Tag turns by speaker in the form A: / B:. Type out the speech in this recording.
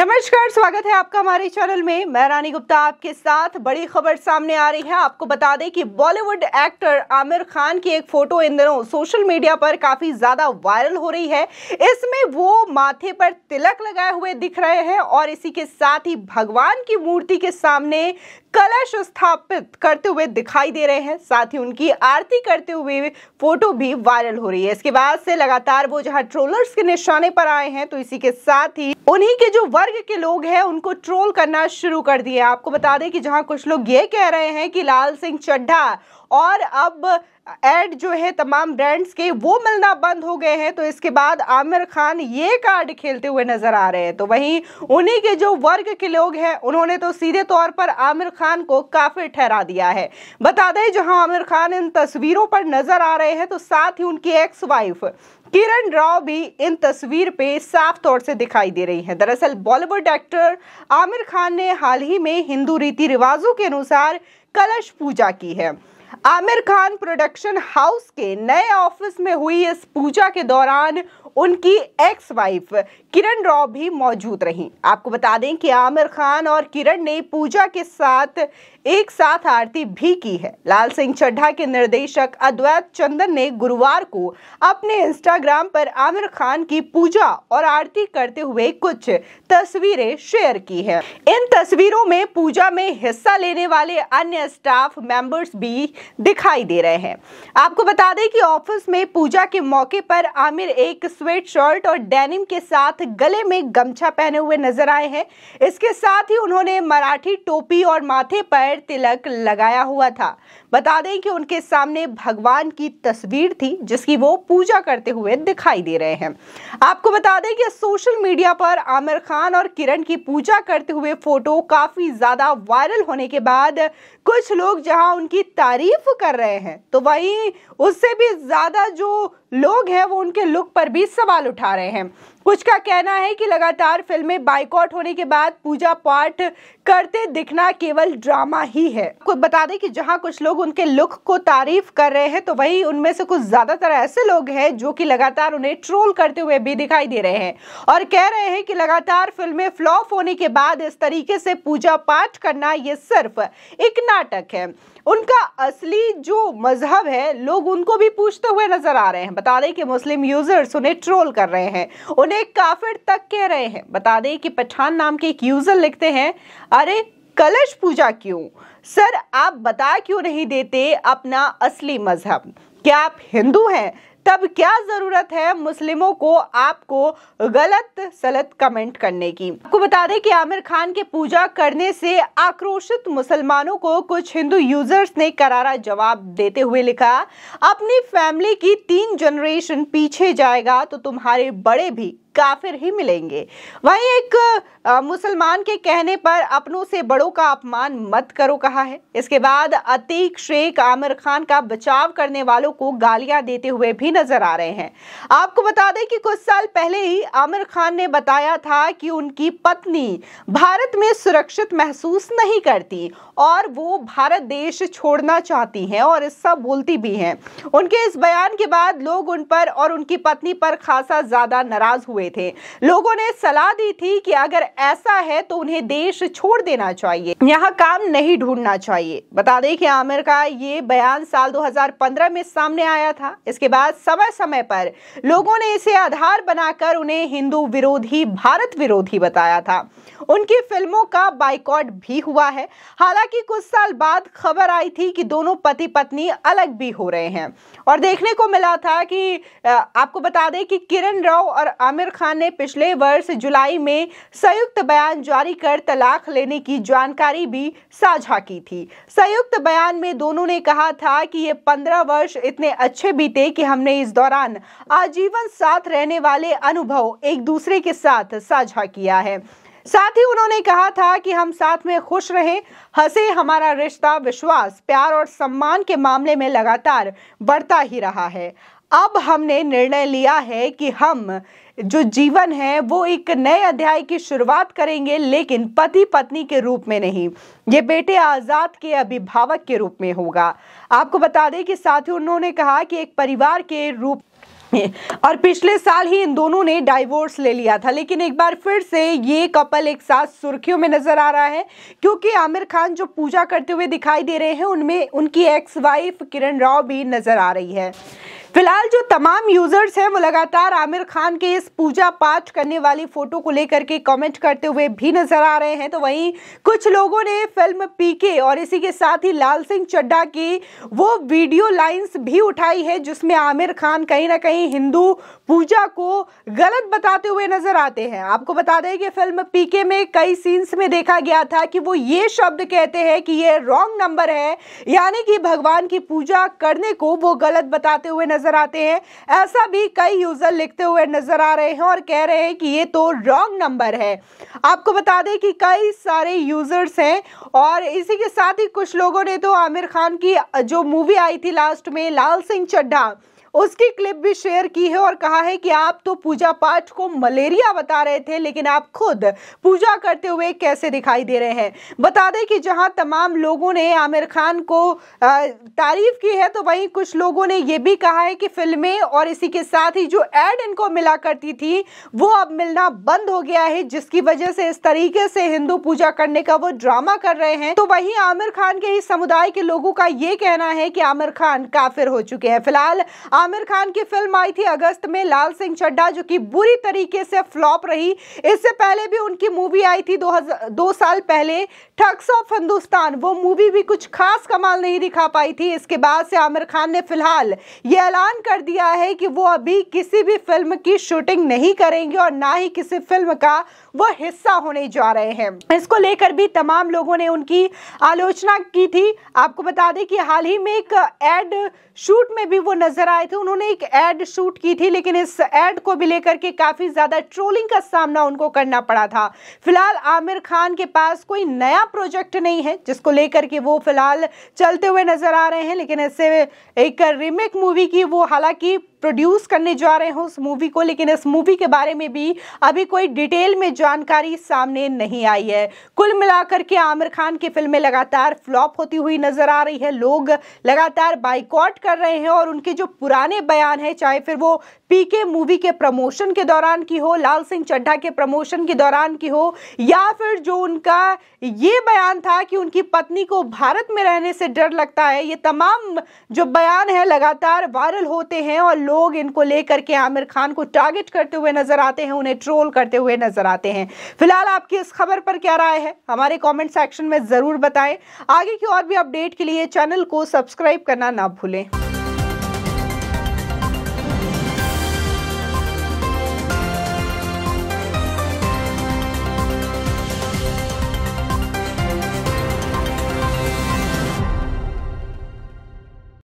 A: नमस्कार स्वागत है आपका हमारे चैनल में मैं रानी गुप्ता आपके साथ बड़ी खबर सामने आ रही है आपको बता दें कि बॉलीवुड एक्टर आमिर खान की एक फोटो इन दिनों सोशल मीडिया पर काफ़ी ज़्यादा वायरल हो रही है इसमें वो माथे पर तिलक लगाए हुए दिख रहे हैं और इसी के साथ ही भगवान की मूर्ति के सामने कलश स्थापित करते हुए दिखाई दे रहे हैं साथ ही उनकी आरती करते हुए फोटो भी वायरल हो रही है इसके बाद से लगातार वो जहाँ ट्रोलर्स के निशाने पर आए हैं तो इसी के साथ ही उन्हीं के जो वर्ग वर्ग के लोग हैं उनको ट्रोल करना शुरू कर दिया आपको बता दें कि जहां कुछ लोग ये कह रहे हैं कि लाल सिंह चड्ढा और अब एड जो है तमाम ब्रांड्स के वो मिलना बंद हो गए हैं तो इसके बाद आमिर खान ये कार्ड खेलते हुए नजर आ रहे हैं तो वहीं उन्हीं के जो वर्ग के लोग हैं उन्होंने तो सीधे तौर पर आमिर खान को काफी ठहरा दिया है बता दें जहां आमिर खान इन तस्वीरों पर नजर आ रहे हैं तो साथ ही उनकी एक्स वाइफ किरण राव भी इन तस्वीर पे साफ तौर से दिखाई दे रही हैं दरअसल बॉलीवुड एक्टर आमिर खान ने हाल ही में हिंदू रीति रिवाजों के अनुसार कलश पूजा की है आमिर खान प्रोडक्शन हाउस के नए ऑफिस में हुई इस पूजा के दौरान उनकी एक्स वाइफ किरण राव भी मौजूद रहीं आपको बता दें कि आमिर खान और किरण ने पूजा के साथ एक साथ आरती भी की है लाल सिंह चड्ढा के निर्देशक अद्वैत चंदन ने गुरुवार को अपने इंस्टाग्राम पर आमिर खान की पूजा और आरती करते हुए कुछ तस्वीरें शेयर की है इन तस्वीरों में पूजा में हिस्सा लेने वाले अन्य स्टाफ मेंबर्स भी दिखाई दे रहे हैं आपको बता दें कि ऑफिस में पूजा के मौके पर आमिर एक स्वेट शर्ट और डेनिम के साथ गले में गमछा पहने हुए नजर आए हैं इसके साथ ही उन्होंने मराठी टोपी और माथे पर पैर तिलक लगाया हुआ था बता दें कि उनके सामने भगवान की तस्वीर थी जिसकी वो पूजा करते हुए दिखाई दे रहे हैं आपको बता दें कि सोशल मीडिया पर आमिर खान और किरण की पूजा करते हुए फोटो काफ़ी ज़्यादा वायरल होने के बाद कुछ लोग जहां उनकी तारीफ कर रहे हैं तो वही उससे भी ज़्यादा जो लोग हैं वो उनके लुक पर भी सवाल उठा रहे हैं कुछ का कहना है कि लगातार फिल्में बाइकआउट होने के बाद पूजा पाठ करते दिखना केवल ड्रामा ही है बता दें कि जहां कुछ लोग उनके लुक को तारीफ कर रहे हैं तो वही उनमें से कुछ ज़्यादातर ऐसे लोग हैं जो कि लगातार उन्हें ट्रोल करते हुए भी दिखाई दे रहे हैं और कह रहे हैं कि लगातार फिल्में फ्लॉप होने के बाद इस तरीके से पूजा पाठ करना ये सिर्फ एक नाटक है उनका असली जो मजहब है लोग उनको भी पूछते हुए नजर आ रहे हैं बता दें कि मुस्लिम यूजर्स उन्हें ट्रोल कर रहे हैं उन्हें काफिर तक कह रहे हैं बता दें कि पठान नाम के एक यूजर लिखते हैं अरे कलश पूजा क्यों सर आप बता क्यों नहीं देते अपना असली मज़हब क्या आप हिंदू हैं तब क्या ज़रूरत है मुस्लिमों को आपको गलत सलत कमेंट करने की आपको बता दें कि आमिर खान के पूजा करने से आक्रोशित मुसलमानों को कुछ हिंदू यूजर्स ने करारा जवाब देते हुए लिखा अपनी फैमिली की तीन जनरेशन पीछे जाएगा तो तुम्हारे बड़े भी काफिर ही मिलेंगे वहीं एक मुसलमान के कहने पर अपनों से बड़ों का अपमान मत करो कहा है इसके बाद अतीक शेख आमिर खान का बचाव करने वालों को गालियां देते हुए भी भी नजर आ रहे हैं आपको बता दें कि कुछ साल पहले ही आमिर खान ने बताया था कि उनकी पत्नी भारत में सुरक्षित महसूस नहीं करती और वो भारत देश छोड़ना चाहती हैं और इसका बोलती भी हैं उनके इस बयान के बाद लोग उन पर और उनकी पत्नी पर खासा ज़्यादा नाराज़ हुए थे लोगों ने सलाह दी थी कि अगर ऐसा है तो उन्हें देश छोड़ देना चाहिए यहाँ काम नहीं ढूंढना चाहिए बता दें कि आमिर का ये बयान साल 2015 में सामने आया था इसके बाद समय समय पर लोगों ने इसे आधार बनाकर उन्हें हिंदू विरोधी भारत विरोधी बताया था उनकी फिल्मों का बाइकॉट भी हुआ है हालांकि कुछ साल बाद खबर आई थी कि दोनों पति पत्नी अलग भी हो रहे हैं और देखने को मिला था कि आपको बता दें कि किरण राव और आमिर खान ने पिछले वर्ष जुलाई में संयुक्त बयान जारी कर तलाक लेने की जानकारी भी साझा की थी संयुक्त बयान में दोनों ने कहा था कि ये पंद्रह वर्ष इतने अच्छे बीते कि हमने ने इस दौरान आजीवन साथ रहने वाले अनुभव एक दूसरे के साथ साझा किया है साथ ही उन्होंने कहा था कि हम साथ में खुश रहें हंसे हमारा रिश्ता विश्वास प्यार और सम्मान के मामले में लगातार बढ़ता ही रहा है अब हमने निर्णय लिया है कि हम जो जीवन है वो एक नए अध्याय की शुरुआत करेंगे लेकिन पति पत्नी के रूप में नहीं ये बेटे आज़ाद के अभिभावक के रूप में होगा आपको बता दें कि साथ ही उन्होंने कहा कि एक परिवार के रूप और पिछले साल ही इन दोनों ने डाइवोर्स ले लिया था लेकिन एक बार फिर से ये कपल एक साथ सुर्खियों में नजर आ रहा है क्योंकि आमिर खान जो पूजा करते हुए दिखाई दे रहे हैं उनमें उनकी एक्स वाइफ किरण राव भी नजर आ रही है फिलहाल जो तमाम यूजर्स हैं वो लगातार आमिर खान के इस पूजा पाठ करने वाली फोटो को लेकर के कमेंट करते हुए भी नजर आ रहे हैं तो वहीं कुछ लोगों ने फिल्म पीके और इसी के साथ ही लाल सिंह चड्डा की वो वीडियो लाइंस भी उठाई है जिसमें आमिर खान कहीं ना कहीं हिंदू पूजा को गलत बताते हुए नजर आते हैं आपको बता दें कि फिल्म पीके में कई सीन्स में देखा गया था कि वो ये शब्द कहते हैं कि ये रॉन्ग नंबर है यानी कि भगवान की पूजा करने को वो गलत बताते हुए नजर नज़र आते हैं ऐसा भी कई यूज़र लिखते हुए नज़र आ रहे हैं और कह रहे हैं कि ये तो रॉन्ग नंबर है आपको बता दें कि कई सारे यूज़र्स हैं और इसी के साथ ही कुछ लोगों ने तो आमिर खान की जो मूवी आई थी लास्ट में लाल सिंह चड्ढा उसकी क्लिप भी शेयर की है और कहा है कि आप तो पूजा पाठ को मलेरिया बता रहे थे लेकिन आप खुद पूजा करते हुए कैसे दिखाई दे रहे हैं बता दें कि जहां तमाम लोगों ने आमिर खान को तारीफ की है तो वहीं कुछ लोगों ने यह भी कहा है कि फिल्में और इसी के साथ ही जो एड इनको मिला करती थी वो अब मिलना बंद हो गया है जिसकी वजह से इस तरीके से हिंदू पूजा करने का वो ड्रामा कर रहे हैं तो वहीं आमिर खान के ही समुदाय के लोगों का ये कहना है कि आमिर खान काफिर हो चुके हैं फिलहाल आमिर खान की फिल्म आई थी अगस्त में लाल सिंह चड्डा जो कि बुरी तरीके से फ्लॉप रही इससे पहले भी उनकी मूवी आई थी दो, दो साल पहले ठग्स ऑफ हिंदुस्तान वो मूवी भी कुछ खास कमाल नहीं दिखा पाई थी इसके बाद से आमिर खान ने फिलहाल ये ऐलान कर दिया है कि वो अभी किसी भी फिल्म की शूटिंग नहीं करेंगे और ना ही किसी फिल्म का वो हिस्सा होने जा रहे हैं इसको लेकर भी तमाम लोगों ने उनकी आलोचना की थी आपको बता दें कि हाल ही में एक एड शूट में भी वो नजर आए थे तो उन्होंने एक एड शूट की थी लेकिन इस एड को भी लेकर के काफ़ी ज़्यादा ट्रोलिंग का सामना उनको करना पड़ा था फिलहाल आमिर खान के पास कोई नया प्रोजेक्ट नहीं है जिसको लेकर के वो फिलहाल चलते हुए नज़र आ रहे हैं लेकिन इससे एक रिमेक मूवी की वो हालांकि प्रोड्यूस करने जा रहे हो उस मूवी को लेकिन इस मूवी के बारे में भी अभी कोई डिटेल में जानकारी सामने नहीं आई है कुल मिलाकर के आमिर खान की फिल्में लगातार फ्लॉप होती हुई नजर आ रही है लोग लगातार बाइकआउट कर रहे हैं और उनके जो पुराने बयान हैं चाहे फिर वो पीके मूवी के प्रमोशन के दौरान की हो लाल सिंह चड्ढा के प्रमोशन के दौरान की हो या फिर जो उनका ये बयान था कि उनकी पत्नी को भारत में रहने से डर लगता है ये तमाम जो बयान है लगातार वायरल होते हैं और लोग इनको लेकर के आमिर खान को टारगेट करते हुए नजर आते हैं उन्हें ट्रोल करते हुए नजर आते हैं फिलहाल आपकी इस खबर पर क्या राय है हमारे कॉमेंट सेक्शन में ज़रूर बताएं आगे की और भी अपडेट के लिए चैनल को सब्सक्राइब करना ना भूलें